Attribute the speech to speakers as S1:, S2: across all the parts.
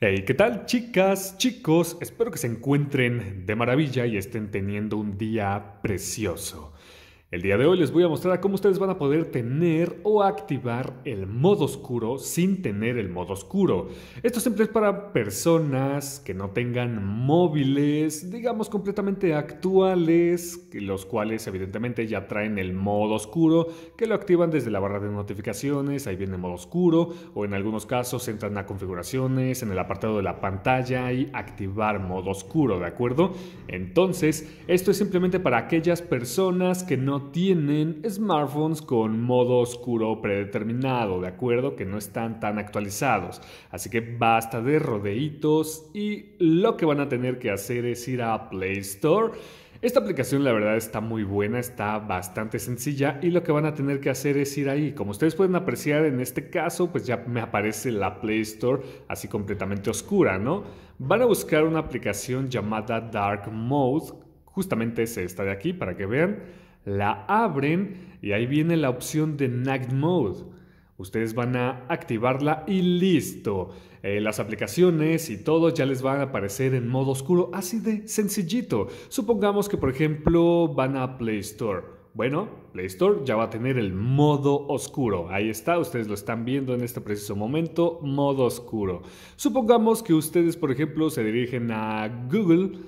S1: Hey, ¿qué tal chicas, chicos? Espero que se encuentren de maravilla y estén teniendo un día precioso. El día de hoy les voy a mostrar cómo ustedes van a poder tener o activar el modo oscuro sin tener el modo oscuro. Esto siempre es para personas que no tengan móviles, digamos completamente actuales, los cuales evidentemente ya traen el modo oscuro, que lo activan desde la barra de notificaciones, ahí viene modo oscuro, o en algunos casos entran a configuraciones, en el apartado de la pantalla y activar modo oscuro, ¿de acuerdo? Entonces, esto es simplemente para aquellas personas que no tienen smartphones con modo oscuro predeterminado, de acuerdo, que no están tan actualizados. Así que basta de rodeitos y lo que van a tener que hacer es ir a Play Store. Esta aplicación la verdad está muy buena, está bastante sencilla y lo que van a tener que hacer es ir ahí. Como ustedes pueden apreciar en este caso, pues ya me aparece la Play Store así completamente oscura, ¿no? Van a buscar una aplicación llamada Dark Mode, justamente es esta de aquí para que vean la abren y ahí viene la opción de Night Mode. Ustedes van a activarla y listo. Eh, las aplicaciones y todo ya les van a aparecer en modo oscuro, así de sencillito. Supongamos que por ejemplo van a Play Store. Bueno, Play Store ya va a tener el modo oscuro. Ahí está, ustedes lo están viendo en este preciso momento, modo oscuro. Supongamos que ustedes, por ejemplo, se dirigen a Google.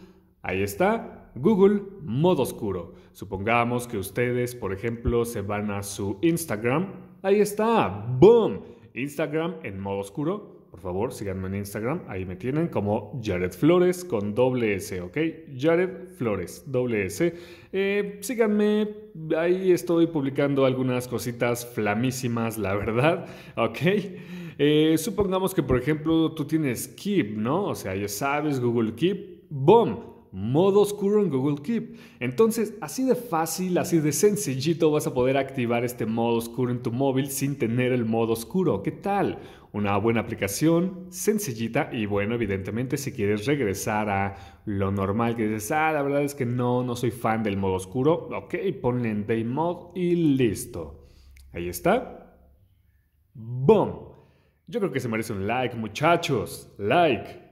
S1: Ahí está, Google modo oscuro. Supongamos que ustedes, por ejemplo, se van a su Instagram. Ahí está, boom. Instagram en modo oscuro. Por favor, síganme en Instagram. Ahí me tienen como Jared Flores con doble S, ¿ok? Jared Flores, doble S. Eh, síganme, ahí estoy publicando algunas cositas flamísimas, la verdad, ¿ok? Eh, supongamos que, por ejemplo, tú tienes Keep, ¿no? O sea, ya sabes, Google Keep. ¡Boom! modo oscuro en Google Keep. Entonces, así de fácil, así de sencillito vas a poder activar este modo oscuro en tu móvil sin tener el modo oscuro. ¿Qué tal? Una buena aplicación, sencillita y bueno, evidentemente si quieres regresar a lo normal que dices, ah, la verdad es que no, no soy fan del modo oscuro, ok, ponle en Day Mode y listo. Ahí está. ¡Boom! Yo creo que se merece un like, muchachos. Like.